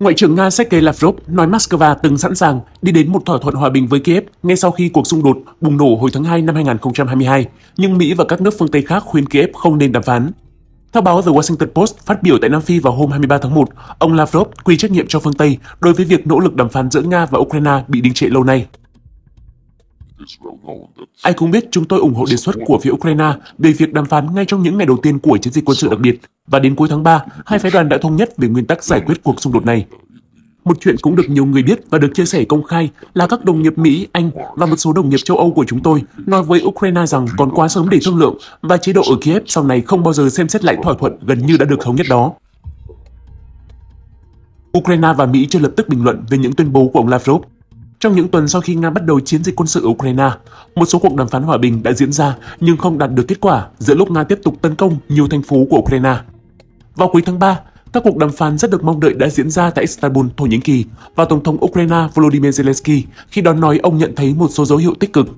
Ngoại trưởng Nga Sergei Lavrov nói Moscow từng sẵn sàng đi đến một thỏa thuận hòa bình với Kiev ngay sau khi cuộc xung đột bùng nổ hồi tháng 2 năm 2022, nhưng Mỹ và các nước phương Tây khác khuyên Kiev không nên đàm phán. Theo báo The Washington Post phát biểu tại Nam Phi vào hôm 23 tháng 1, ông Lavrov quy trách nhiệm cho phương Tây đối với việc nỗ lực đàm phán giữa Nga và Ukraine bị đình trệ lâu nay. Ai cũng biết chúng tôi ủng hộ đề xuất của phía Ukraine về việc đàm phán ngay trong những ngày đầu tiên của chiến dịch quân sự đặc biệt và đến cuối tháng 3, hai phái đoàn đã thống nhất về nguyên tắc giải quyết cuộc xung đột này. Một chuyện cũng được nhiều người biết và được chia sẻ công khai là các đồng nghiệp Mỹ, Anh và một số đồng nghiệp châu Âu của chúng tôi nói với Ukraine rằng còn quá sớm để thương lượng và chế độ ở Kiev sau này không bao giờ xem xét lại thỏa thuận gần như đã được thống nhất đó. Ukraine và Mỹ chưa lập tức bình luận về những tuyên bố của ông Lavrov, trong những tuần sau khi Nga bắt đầu chiến dịch quân sự ở Ukraine, một số cuộc đàm phán hòa bình đã diễn ra nhưng không đạt được kết quả giữa lúc Nga tiếp tục tấn công nhiều thành phố của Ukraine. Vào cuối tháng 3, các cuộc đàm phán rất được mong đợi đã diễn ra tại Istanbul, Thổ Nhĩ Kỳ và Tổng thống Ukraine Volodymyr Zelensky khi đó nói ông nhận thấy một số dấu hiệu tích cực.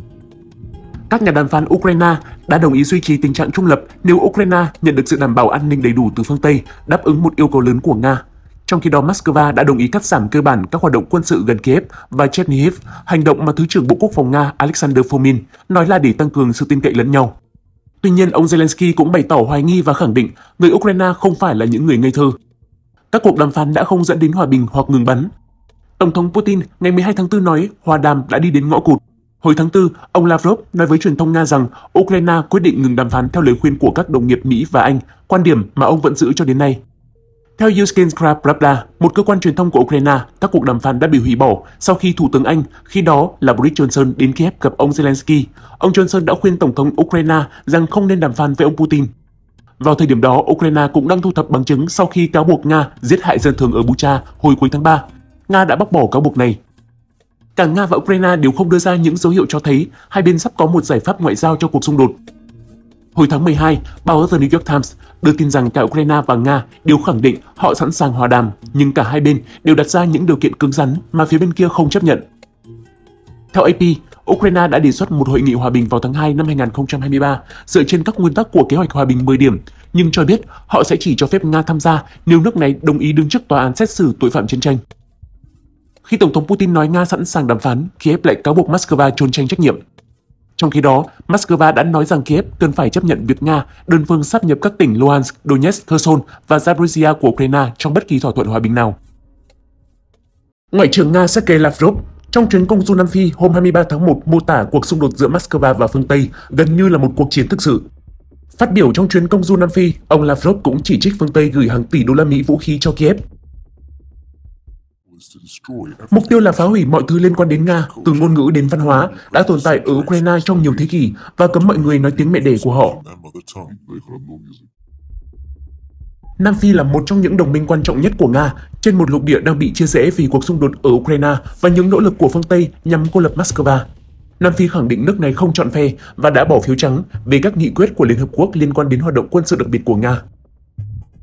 Các nhà đàm phán Ukraine đã đồng ý duy trì tình trạng trung lập nếu Ukraine nhận được sự đảm bảo an ninh đầy đủ từ phương Tây, đáp ứng một yêu cầu lớn của Nga trong khi đó, Moscow đã đồng ý cắt giảm cơ bản các hoạt động quân sự gần Kiev và Chernihiv, hành động mà Thứ trưởng Bộ Quốc phòng Nga Alexander Fomin nói là để tăng cường sự tin cậy lẫn nhau. Tuy nhiên, ông Zelensky cũng bày tỏ hoài nghi và khẳng định người Ukraine không phải là những người ngây thơ. Các cuộc đàm phán đã không dẫn đến hòa bình hoặc ngừng bắn. Tổng thống Putin ngày 12 tháng 4 nói hòa đàm đã đi đến ngõ cụt. Hồi tháng 4, ông Lavrov nói với truyền thông Nga rằng Ukraine quyết định ngừng đàm phán theo lời khuyên của các đồng nghiệp Mỹ và Anh, quan điểm mà ông vẫn giữ cho đến nay. Theo Yushkinskra Pravda, một cơ quan truyền thông của Ukraine, các cuộc đàm phán đã bị hủy bỏ sau khi Thủ tướng Anh, khi đó là Boris Johnson đến Kiev gặp ông Zelensky. Ông Johnson đã khuyên Tổng thống Ukraine rằng không nên đàm phán với ông Putin. Vào thời điểm đó, Ukraine cũng đang thu thập bằng chứng sau khi cáo buộc Nga giết hại dân thường ở Bucha hồi cuối tháng 3. Nga đã bác bỏ cáo buộc này. Cả Nga và Ukraine đều không đưa ra những dấu hiệu cho thấy hai bên sắp có một giải pháp ngoại giao cho cuộc xung đột. Hồi tháng 12, báo The New York Times đưa tin rằng cả Ukraine và Nga đều khẳng định họ sẵn sàng hòa đàm, nhưng cả hai bên đều đặt ra những điều kiện cứng rắn mà phía bên kia không chấp nhận. Theo AP, Ukraine đã đề xuất một hội nghị hòa bình vào tháng 2 năm 2023 dựa trên các nguyên tắc của kế hoạch hòa bình 10 điểm, nhưng cho biết họ sẽ chỉ cho phép Nga tham gia nếu nước này đồng ý đứng trước tòa án xét xử tội phạm chiến tranh. Khi Tổng thống Putin nói Nga sẵn sàng đàm phán, Kiev lại cáo buộc Moscow trốn tranh trách nhiệm. Trong khi đó, Moscow đã nói rằng Kiev cần phải chấp nhận việc Nga đơn phương sáp nhập các tỉnh Luhansk, Donetsk, Kherson và Zaporizhia của Ukraine trong bất kỳ thỏa thuận hòa bình nào. Ngoại trưởng Nga Sergei Lavrov trong chuyến công du Nam Phi hôm 23 tháng 1 mô tả cuộc xung đột giữa Moscow và phương Tây gần như là một cuộc chiến thực sự. Phát biểu trong chuyến công du Nam Phi, ông Lavrov cũng chỉ trích phương Tây gửi hàng tỷ đô la Mỹ vũ khí cho Kiev Mục tiêu là phá hủy mọi thứ liên quan đến Nga, từ ngôn ngữ đến văn hóa, đã tồn tại ở Ukraine trong nhiều thế kỷ và cấm mọi người nói tiếng mẹ đẻ của họ. Nam Phi là một trong những đồng minh quan trọng nhất của Nga trên một lục địa đang bị chia rẽ vì cuộc xung đột ở Ukraine và những nỗ lực của phương Tây nhằm cô lập Moscow. Nam Phi khẳng định nước này không chọn phe và đã bỏ phiếu trắng về các nghị quyết của Liên Hợp Quốc liên quan đến hoạt động quân sự đặc biệt của Nga.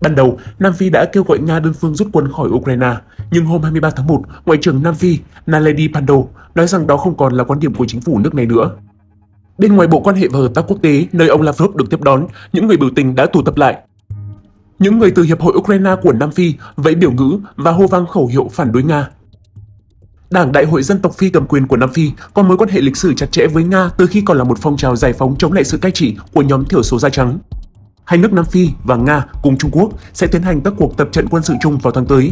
Ban đầu, Nam Phi đã kêu gọi Nga đơn phương rút quân khỏi Ukraine, nhưng hôm 23 tháng 1, Ngoại trưởng Nam Phi Naledi Pandor nói rằng đó không còn là quan điểm của chính phủ nước này nữa. Bên ngoài Bộ Quan hệ và Hợp tác Quốc tế, nơi ông Lavrov được tiếp đón, những người biểu tình đã tụ tập lại. Những người từ Hiệp hội Ukraine của Nam Phi vẫy biểu ngữ và hô vang khẩu hiệu phản đối Nga. Đảng Đại hội Dân tộc Phi cầm quyền của Nam Phi có mối quan hệ lịch sử chặt chẽ với Nga từ khi còn là một phong trào giải phóng chống lại sự cai trị của nhóm thiểu số da trắng hai nước Nam Phi và Nga cùng Trung Quốc sẽ tiến hành các cuộc tập trận quân sự chung vào tháng tới.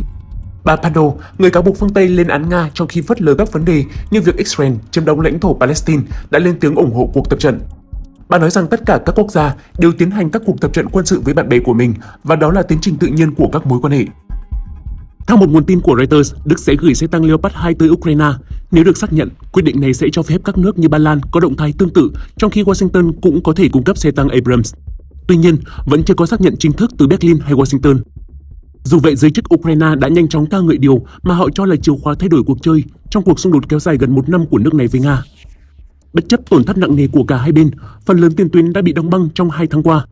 Bà Pando, người cáo buộc phương Tây lên án Nga trong khi phớt lờ các vấn đề như việc Israel chiếm đóng lãnh thổ Palestine, đã lên tiếng ủng hộ cuộc tập trận. Bà nói rằng tất cả các quốc gia đều tiến hành các cuộc tập trận quân sự với bạn bè của mình và đó là tiến trình tự nhiên của các mối quan hệ. Theo một nguồn tin của Reuters, Đức sẽ gửi xe tăng Leopard 2 tới Ukraine. Nếu được xác nhận, quyết định này sẽ cho phép các nước như Ba Lan có động thái tương tự, trong khi Washington cũng có thể cung cấp xe tăng Abrams. Tuy nhiên, vẫn chưa có xác nhận chính thức từ Berlin hay Washington. Dù vậy, giới chức Ukraine đã nhanh chóng ca ngợi điều mà họ cho là chìa khóa thay đổi cuộc chơi trong cuộc xung đột kéo dài gần một năm của nước này với Nga. Bất chấp tổn thất nặng nề của cả hai bên, phần lớn tiền tuyến đã bị đóng băng trong hai tháng qua.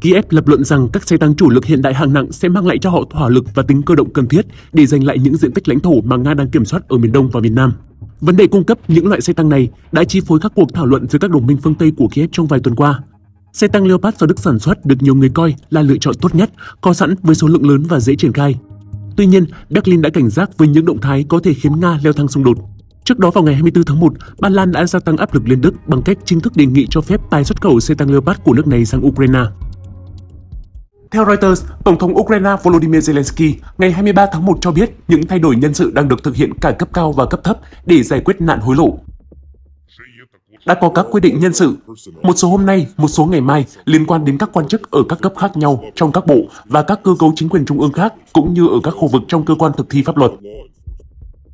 Kiev lập luận rằng các xe tăng chủ lực hiện đại hạng nặng sẽ mang lại cho họ hỏa lực và tính cơ động cần thiết để giành lại những diện tích lãnh thổ mà Nga đang kiểm soát ở miền Đông và miền Nam. Vấn đề cung cấp những loại xe tăng này đã chi phối các cuộc thảo luận giữa các đồng minh phương Tây của Kiev trong vài tuần qua, Xe tăng Leopard do Đức sản xuất được nhiều người coi là lựa chọn tốt nhất, có sẵn với số lượng lớn và dễ triển khai. Tuy nhiên, Berlin đã cảnh giác với những động thái có thể khiến Nga leo thang xung đột. Trước đó vào ngày 24 tháng 1, Ba Lan đã gia tăng áp lực lên Đức bằng cách chính thức đề nghị cho phép tái xuất khẩu xe tăng Leopard của nước này sang Ukraine. Theo Reuters, Tổng thống Ukraine Volodymyr Zelensky ngày 23 tháng 1 cho biết những thay đổi nhân sự đang được thực hiện cả cấp cao và cấp thấp để giải quyết nạn hối lộ đã có các quy định nhân sự. Một số hôm nay, một số ngày mai liên quan đến các quan chức ở các cấp khác nhau trong các bộ và các cơ cấu chính quyền trung ương khác cũng như ở các khu vực trong cơ quan thực thi pháp luật.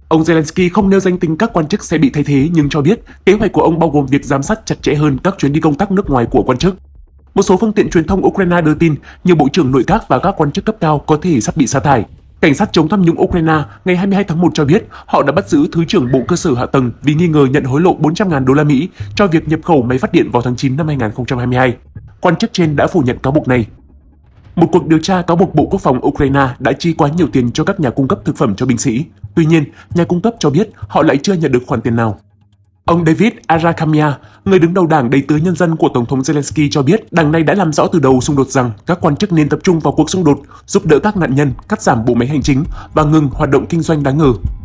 Ông Zelensky không nêu danh tính các quan chức sẽ bị thay thế nhưng cho biết kế hoạch của ông bao gồm việc giám sát chặt chẽ hơn các chuyến đi công tác nước ngoài của quan chức. Một số phương tiện truyền thông Ukraine đưa tin nhiều bộ trưởng nội các và các quan chức cấp cao có thể sắp bị sa thải. Cảnh sát chống tham nhũng Ukraine ngày 22 tháng 1 cho biết họ đã bắt giữ Thứ trưởng Bộ Cơ sở Hạ tầng vì nghi ngờ nhận hối lộ 400.000 đô la Mỹ cho việc nhập khẩu máy phát điện vào tháng 9 năm 2022. Quan chức trên đã phủ nhận cáo buộc này. Một cuộc điều tra cáo buộc Bộ Quốc phòng Ukraine đã chi quá nhiều tiền cho các nhà cung cấp thực phẩm cho binh sĩ. Tuy nhiên, nhà cung cấp cho biết họ lại chưa nhận được khoản tiền nào. Ông David Arakamia, người đứng đầu đảng đầy tớ nhân dân của Tổng thống Zelensky cho biết đảng này đã làm rõ từ đầu xung đột rằng các quan chức nên tập trung vào cuộc xung đột, giúp đỡ các nạn nhân, cắt giảm bộ máy hành chính và ngừng hoạt động kinh doanh đáng ngờ.